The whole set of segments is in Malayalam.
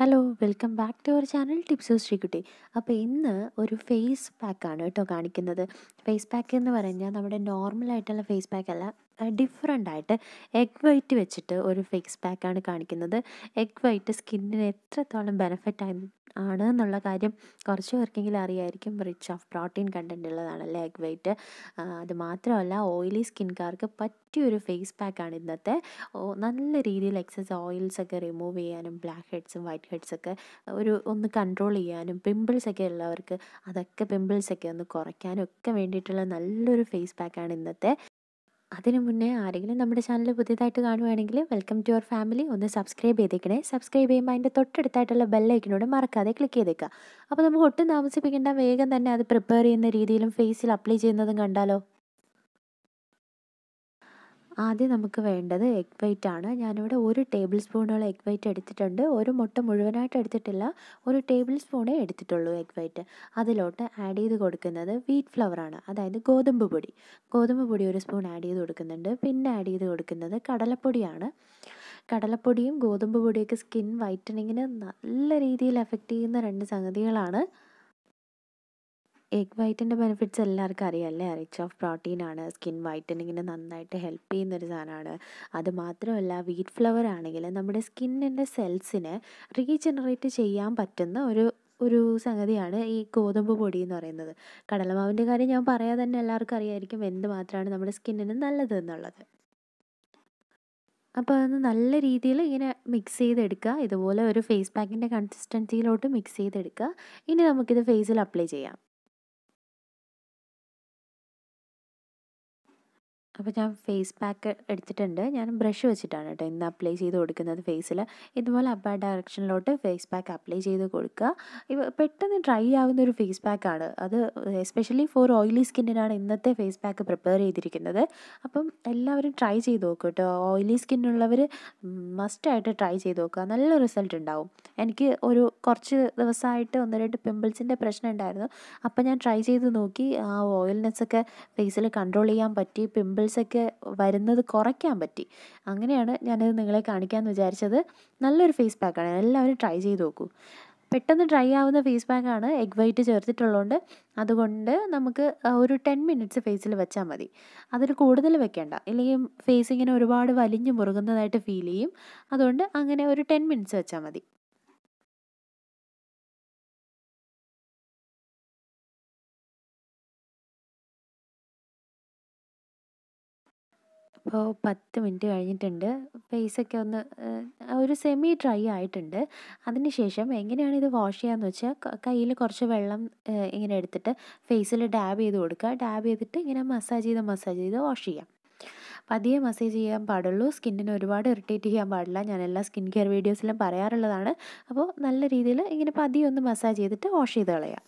hello welcome back to our channel tips Sreekutty അപ്പോൾ ഇന്ന് ഒരു ഫേസ് പാക്കാണ് കേട്ടോ കാണിക്കുന്നത് ഫേസ് പാക്ക് എന്ന് പറഞ്ഞാൽ നമ്മുടെ നോർമൽ ആയിട്ടുള്ള ഫേസ് പാക്ക് അല്ല ഡിഫറെൻ്റ് ആയിട്ട് എഗ് വൈറ്റ് വെച്ചിട്ട് ഒരു ഫേസ് പാക്കാണ് കാണിക്കുന്നത് എഗ് വൈറ്റ് സ്കിന്നിന് എത്രത്തോളം ബെനഫിറ്റ് ആണ് എന്നുള്ള കാര്യം കുറച്ച് പേർക്കെങ്കിലും അറിയായിരിക്കും റിച്ച് ഓഫ് പ്രോട്ടീൻ കണ്ടൻ്റ് ഉള്ളതാണല്ലേ എഗ് വൈറ്റ് അത് മാത്രമല്ല ഓയിലി സ്കിൻകാർക്ക് പറ്റിയൊരു ഫേസ് പാക്കാണ് ഇന്നത്തെ നല്ല രീതിയിൽ എക്സസ് ഓയിൽസ് ഒക്കെ റിമൂവ് ചെയ്യാനും ബ്ലാക്ക് ഹെഡ്സും വൈറ്റ് ഹെഡ്സ് ഒക്കെ ഒരു ഒന്ന് കൺട്രോൾ ചെയ്യാനും പിമ്പിൾസ് ഒക്കെ ഉള്ളവർക്ക് അതൊക്കെ പിമ്പിൾസ് ഒക്കെ ഒന്ന് കുറയ്ക്കാനും ഒക്കെ വേണ്ടിയിട്ടുള്ള നല്ലൊരു ഫേസ് പാക്കാണ് ഇന്നത്തെ അതിനു മുന്നേ ആരെങ്കിലും നമ്മുടെ ചാനൽ പുതിയതായിട്ട് കാണുവാണെങ്കിൽ വെൽക്കം ടു യുവർ ഫാമിലി ഒന്ന് സബ്സ്ക്രൈബ് ചെയ്തേക്കണേ സബ്സ്ക്രൈബ് ചെയ്യുമ്പോൾ അതിൻ്റെ തൊട്ടടുത്തായിട്ടുള്ള ബെല്ലൈക്കിനോട് മറക്കാതെ ക്ലിക്ക് ചെയ്തേക്കാം അപ്പോൾ നമുക്ക് ഒട്ടും താമസിപ്പിക്കേണ്ട വേഗം തന്നെ അത് പ്രിപ്പയർ ചെയ്യുന്ന രീതിയിലും ഫേസിൽ അപ്ലൈ ചെയ്യുന്നതും കണ്ടാലോ ആദ്യം നമുക്ക് വേണ്ടത് എഗ് വൈറ്റ് ആണ് ഞാനിവിടെ ഒരു ടേബിൾ സ്പൂണോളം എഗ് വൈറ്റ് എടുത്തിട്ടുണ്ട് ഒരു മുട്ട മുഴുവനായിട്ട് എടുത്തിട്ടില്ല ഒരു ടേബിൾ സ്പൂണേ എടുത്തിട്ടുള്ളൂ എഗ് വൈറ്റ് അതിലോട്ട് ആഡ് ചെയ്ത് കൊടുക്കുന്നത് വീറ്റ് ഫ്ലവർ ആണ് അതായത് ഗോതമ്പ് പൊടി ഗോതമ്പ് പൊടി ഒരു സ്പൂൺ ആഡ് ചെയ്ത് കൊടുക്കുന്നുണ്ട് പിന്നെ ആഡ് ചെയ്ത് കൊടുക്കുന്നത് കടലപ്പൊടിയാണ് കടലപ്പൊടിയും ഗോതമ്പ് പൊടിയൊക്കെ സ്കിൻ വൈറ്റനിങ്ങിന് നല്ല രീതിയിൽ എഫക്റ്റ് ചെയ്യുന്ന രണ്ട് സംഗതികളാണ് എഗ് വൈറ്റിൻ്റെ ബെനിഫിറ്റ്സ് എല്ലാവർക്കും അറിയാമല്ലേ റിച്ച് ഓഫ് പ്രോട്ടീനാണ് സ്കിൻ വൈറ്റനിങ്ങിന് നന്നായിട്ട് ഹെൽപ്പ് ചെയ്യുന്നൊരു സാധനമാണ് അത് മാത്രമല്ല വീറ്റ് ഫ്ലവർ ആണെങ്കിൽ നമ്മുടെ സ്കിന്നിൻ്റെ സെൽസിനെ റീജനറേറ്റ് ചെയ്യാൻ പറ്റുന്ന ഒരു ഒരു സംഗതിയാണ് ഈ ഗോതമ്പ് പൊടി എന്ന് പറയുന്നത് കടലമാവിൻ്റെ കാര്യം ഞാൻ പറയാതെ തന്നെ എല്ലാവർക്കും അറിയായിരിക്കും എന്ത് മാത്രമാണ് നമ്മുടെ സ്കിന്നിന് നല്ലത് എന്നുള്ളത് അപ്പോൾ അതൊന്ന് നല്ല രീതിയിൽ ഇങ്ങനെ മിക്സ് ചെയ്തെടുക്കുക ഇതുപോലെ ഒരു ഫേസ് പാക്കിൻ്റെ കൺസിസ്റ്റൻസിയിലോട്ട് മിക്സ് ചെയ്തെടുക്കുക ഇനി നമുക്കിത് ഫേസിൽ അപ്ലൈ ചെയ്യാം അപ്പോൾ ഞാൻ ഫേസ് പാക്ക് എടുത്തിട്ടുണ്ട് ഞാൻ ബ്രഷ് വെച്ചിട്ടാണ് കേട്ടോ ഇന്ന് അപ്ലൈ ചെയ്ത് കൊടുക്കുന്നത് ഫേസിൽ ഇതുപോലെ അപ്പ ഡയറക്ഷനിലോട്ട് ഫേസ് പാക്ക് അപ്ലൈ ചെയ്ത് കൊടുക്കുക ഇവ പെട്ടെന്ന് ഡ്രൈ ആവുന്ന ഒരു ഫേസ് പാക്കാണ് അത് എസ്പെഷ്യലി ഫോർ ഓയിലി സ്കിന്നിനാണ് ഇന്നത്തെ ഫേസ് പാക്ക് പ്രിപ്പയർ ചെയ്തിരിക്കുന്നത് അപ്പം എല്ലാവരും ട്രൈ ചെയ്ത് നോക്കുക കേട്ടോ ഓയിലി സ്കിന്നുള്ളവർ മസ്റ്റായിട്ട് ട്രൈ ചെയ്ത് നോക്കുക നല്ല റിസൾട്ട് ഉണ്ടാവും എനിക്ക് ഒരു കുറച്ച് ദിവസമായിട്ട് ഒന്ന് രണ്ട് പിമ്പിൾസിൻ്റെ പ്രശ്നം ഉണ്ടായിരുന്നു അപ്പം ഞാൻ ട്രൈ ചെയ്ത് നോക്കി ആ ഓയിൽനെസ് ഒക്കെ ഫേസിൽ കൺട്രോൾ ചെയ്യാൻ പറ്റി പിമ്പിൾ പിമ്പിൾസൊക്കെ വരുന്നത് കുറയ്ക്കാൻ പറ്റി അങ്ങനെയാണ് ഞാനത് നിങ്ങളെ കാണിക്കാമെന്ന് വിചാരിച്ചത് നല്ലൊരു ഫേസ് പാക്കാണ് എല്ലാവരും ട്രൈ ചെയ്ത് നോക്കൂ പെട്ടെന്ന് ഡ്രൈ ആവുന്ന ഫേസ് പാക്കാണ് എഗ് വൈറ്റ് ചേർത്തിട്ടുള്ളതുകൊണ്ട് അതുകൊണ്ട് നമുക്ക് ഒരു ടെൻ മിനിറ്റ്സ് ഫേസിൽ വെച്ചാൽ മതി അതിൽ കൂടുതൽ വെക്കേണ്ട ഇല്ലെങ്കിൽ ഫേസ് ഇങ്ങനെ ഒരുപാട് വലിഞ്ഞു മുറുകുന്നതായിട്ട് ഫീൽ ചെയ്യും അതുകൊണ്ട് അങ്ങനെ ഒരു ടെൻ മിനിറ്റ്സ് വെച്ചാൽ മതി അപ്പോൾ പത്ത് മിനിറ്റ് കഴിഞ്ഞിട്ടുണ്ട് ഫേസൊക്കെ ഒന്ന് ഒരു സെമി ഡ്രൈ ആയിട്ടുണ്ട് അതിന് ശേഷം എങ്ങനെയാണ് ഇത് വാഷ് ചെയ്യാന്ന് വെച്ചാൽ കയ്യിൽ കുറച്ച് വെള്ളം ഇങ്ങനെ എടുത്തിട്ട് ഫേസിൽ ഡാബ് ചെയ്ത് കൊടുക്കുക ഡാബ് ചെയ്തിട്ട് ഇങ്ങനെ മസാജ് ചെയ്ത് മസാജ് ചെയ്ത് വാഷ് ചെയ്യാം പതിയെ മസാജ് ചെയ്യാൻ പാടുള്ളൂ സ്കിന്നിനെ ഒരുപാട് ഇറിറ്റേറ്റ് ചെയ്യാൻ പാടില്ല ഞാൻ എല്ലാ സ്കിൻ കെയർ വീഡിയോസിലും പറയാറുള്ളതാണ് അപ്പോൾ നല്ല രീതിയിൽ ഇങ്ങനെ പതിയെ ഒന്ന് മസാജ് ചെയ്തിട്ട് വാഷ് ചെയ്ത് കളയാം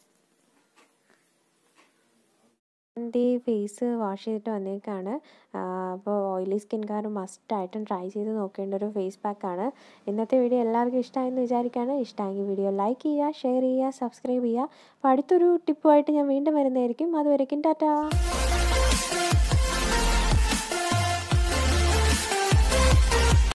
ദേ ഫേസ് വാഷ് ചെയ്തിട്ട് വന്നേക്കാണ് അപ്പോൾ ഓയിലി സ്കിൻകാർ മസ്റ്റായിട്ടും ട്രൈ ചെയ്ത് നോക്കേണ്ട ഒരു ഫേസ് പാക്കാണ് ഇന്നത്തെ വീഡിയോ എല്ലാവർക്കും ഇഷ്ടമായെന്ന് വിചാരിക്കുകയാണ് ഇഷ്ടമെങ്കിൽ വീഡിയോ ലൈക്ക് ചെയ്യുക ഷെയർ ചെയ്യുക സബ്സ്ക്രൈബ് ചെയ്യുക അപ്പോൾ അടുത്തൊരു ടിപ്പുമായിട്ട് ഞാൻ വീണ്ടും വരുന്നതായിരിക്കും അതുവരയ്ക്കും ടാറ്റാ